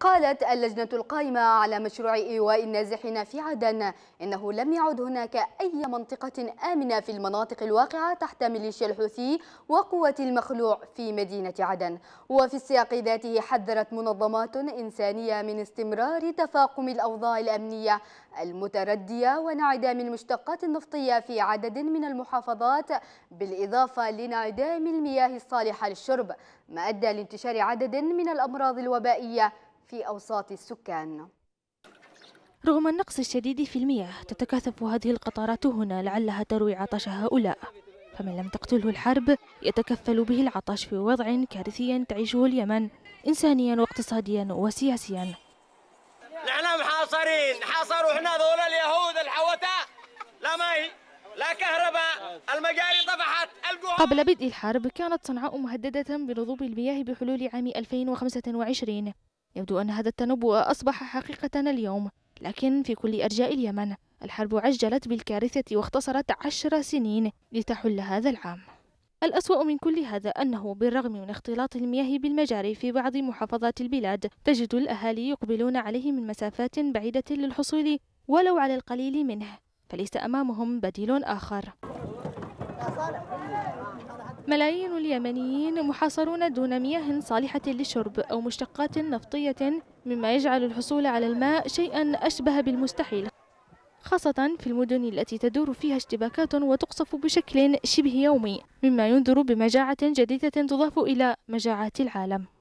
قالت اللجنة القائمة على مشروع إيواء النازحين في عدن إنه لم يعد هناك أي منطقة آمنة في المناطق الواقعة تحت ميليشيا الحوثي وقوة المخلوع في مدينة عدن وفي السياق ذاته حذرت منظمات إنسانية من استمرار تفاقم الأوضاع الأمنية المتردية وانعدام المشتقات النفطية في عدد من المحافظات بالإضافة لانعدام المياه الصالحة للشرب ما أدى لانتشار عدد من الأمراض الوبائية في أوساط السكان رغم النقص الشديد في المياه تتكاثف هذه القطارات هنا لعلها تروي عطش هؤلاء فمن لم تقتله الحرب يتكفل به العطش في وضع كارثي تعيشه اليمن إنسانيا واقتصاديا وسياسيا نحن محاصرين حاصروا احنا ذول اليهود الحوتة لا مي لا كهرباء المجاري طفحت قبل بدء الحرب كانت صنعاء مهددة بنضوب المياه بحلول عام 2025 يبدو أن هذا التنبؤ أصبح حقيقة اليوم لكن في كل أرجاء اليمن الحرب عجلت بالكارثة واختصرت عشر سنين لتحل هذا العام الأسوأ من كل هذا أنه بالرغم من اختلاط المياه بالمجاري في بعض محافظات البلاد تجد الأهالي يقبلون عليه من مسافات بعيدة للحصول ولو على القليل منه فليس أمامهم بديل آخر ملايين اليمنيين محاصرون دون مياه صالحة للشرب أو مشتقات نفطية مما يجعل الحصول على الماء شيئا أشبه بالمستحيل خاصة في المدن التي تدور فيها اشتباكات وتقصف بشكل شبه يومي مما ينذر بمجاعة جديدة تضاف إلى مجاعات العالم